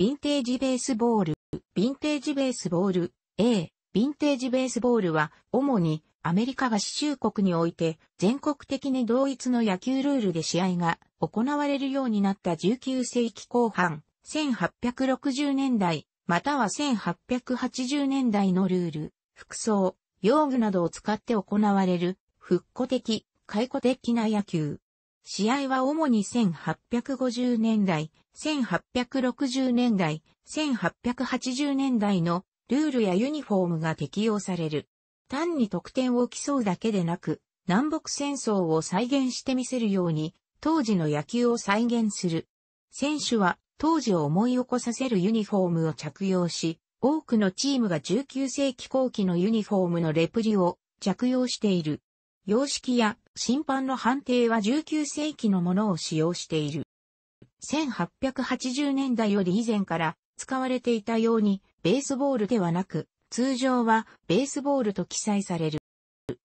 ヴィンテージベースボール、ヴィンテージベースボール、A、ヴィンテージベースボールは、主にアメリカ合衆国において、全国的に同一の野球ルールで試合が行われるようになった19世紀後半、1860年代、または1880年代のルール、服装、用具などを使って行われる、復古的、解雇的な野球。試合は主に1850年代、1860年代、1880年代のルールやユニフォームが適用される。単に得点を競うだけでなく、南北戦争を再現してみせるように、当時の野球を再現する。選手は当時を思い起こさせるユニフォームを着用し、多くのチームが19世紀後期のユニフォームのレプリを着用している。様式や審判の判定は19世紀のものを使用している。1880年代より以前から使われていたように、ベースボールではなく、通常はベースボールと記載される。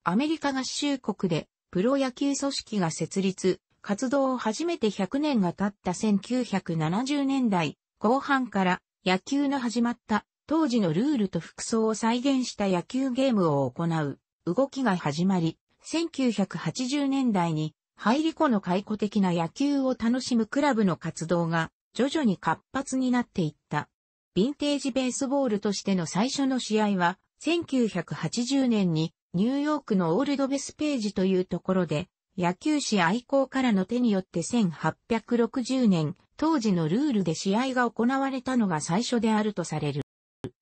アメリカ合衆国でプロ野球組織が設立、活動を初めて100年が経った1970年代後半から野球の始まった当時のルールと服装を再現した野球ゲームを行う動きが始まり、1980年代に入り子の解雇的な野球を楽しむクラブの活動が徐々に活発になっていった。ヴィンテージベースボールとしての最初の試合は、1980年にニューヨークのオールドベスページというところで、野球史愛好からの手によって1860年、当時のルールで試合が行われたのが最初であるとされる。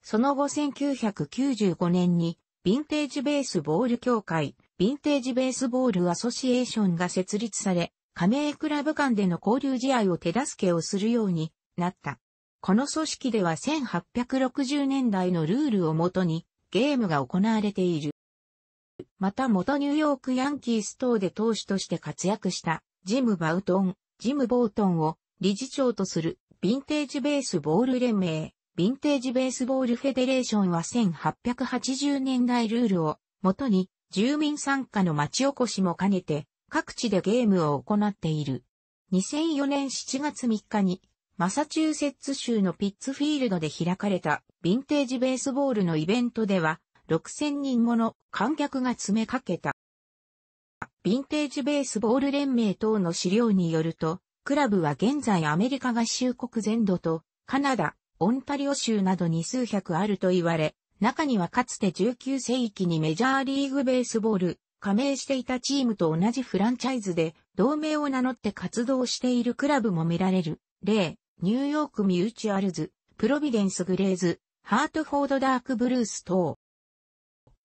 その後1995年に、ヴィンテージベースボール協会、ヴィンテージベースボールアソシエーションが設立され、加盟クラブ間での交流試合を手助けをするようになった。この組織では1860年代のルールをもとにゲームが行われている。また元ニューヨークヤンキース等で投手として活躍したジム・バウトン、ジム・ボートンを理事長とするヴィンテージベースボール連盟、ヴィンテージベースボールフェデレーションは1880年代ルールをもとに住民参加の町おこしも兼ねて、各地でゲームを行っている。2004年7月3日に、マサチューセッツ州のピッツフィールドで開かれたヴィンテージベースボールのイベントでは、6000人もの観客が詰めかけた。ヴィンテージベースボール連盟等の資料によると、クラブは現在アメリカ合衆国全土と、カナダ、オンタリオ州などに数百あると言われ、中にはかつて19世紀にメジャーリーグベースボール、加盟していたチームと同じフランチャイズで、同盟を名乗って活動しているクラブも見られる。例、ニューヨークミューチュアルズ、プロビデンスグレーズ、ハートフォードダークブルース等。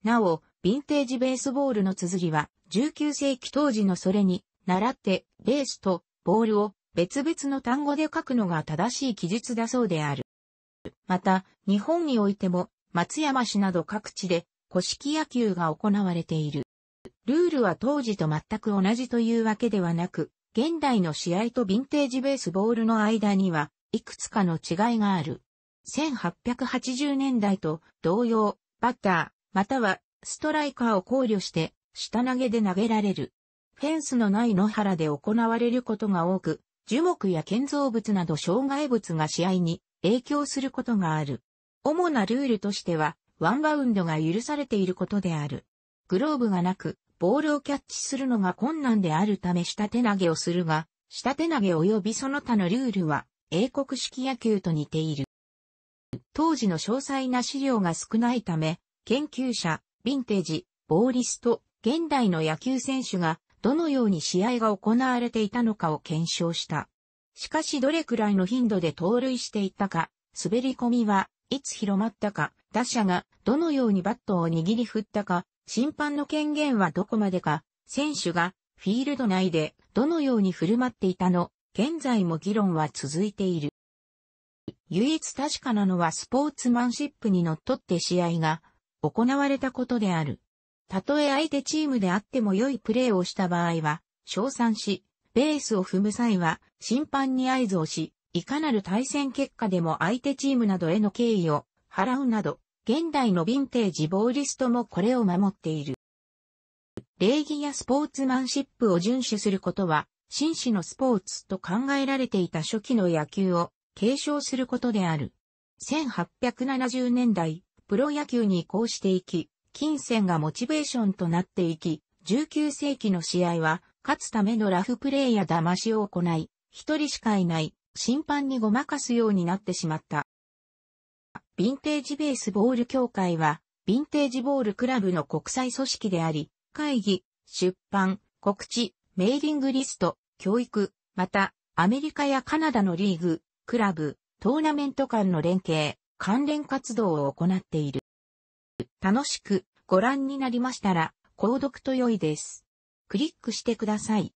なお、ヴィンテージベースボールの綴りは、19世紀当時のそれに、習って、ベースとボールを別々の単語で書くのが正しい記述だそうである。また、日本においても、松山市など各地で古式野球が行われている。ルールは当時と全く同じというわけではなく、現代の試合とヴィンテージベースボールの間には、いくつかの違いがある。1880年代と同様、バッター、またはストライカーを考慮して、下投げで投げられる。フェンスのない野原で行われることが多く、樹木や建造物など障害物が試合に影響することがある。主なルールとしては、ワンバウンドが許されていることである。グローブがなく、ボールをキャッチするのが困難であるため下手投げをするが、下手投げ及びその他のルールは、英国式野球と似ている。当時の詳細な資料が少ないため、研究者、ヴィンテージ、ボーリスト、現代の野球選手が、どのように試合が行われていたのかを検証した。しかしどれくらいの頻度で盗塁していたか、滑り込みはいつ広まったか、打者がどのようにバットを握り振ったか、審判の権限はどこまでか、選手がフィールド内でどのように振る舞っていたの、現在も議論は続いている。唯一確かなのはスポーツマンシップにのっとって試合が行われたことである。たとえ相手チームであっても良いプレーをした場合は、称賛し、ベースを踏む際は審判に合図をし、いかなる対戦結果でも相手チームなどへの敬意を払うなど、現代のヴィンテージボーリストもこれを守っている。礼儀やスポーツマンシップを遵守することは、紳士のスポーツと考えられていた初期の野球を継承することである。1870年代、プロ野球に移行していき、金銭がモチベーションとなっていき、19世紀の試合は、勝つためのラフプレーや騙しを行い、一人しかいない審判にごまかすようになってしまった。ヴィンテージベースボール協会は、ヴィンテージボールクラブの国際組織であり、会議、出版、告知、メーリングリスト、教育、また、アメリカやカナダのリーグ、クラブ、トーナメント間の連携、関連活動を行っている。楽しくご覧になりましたら、購読と良いです。クリックしてください。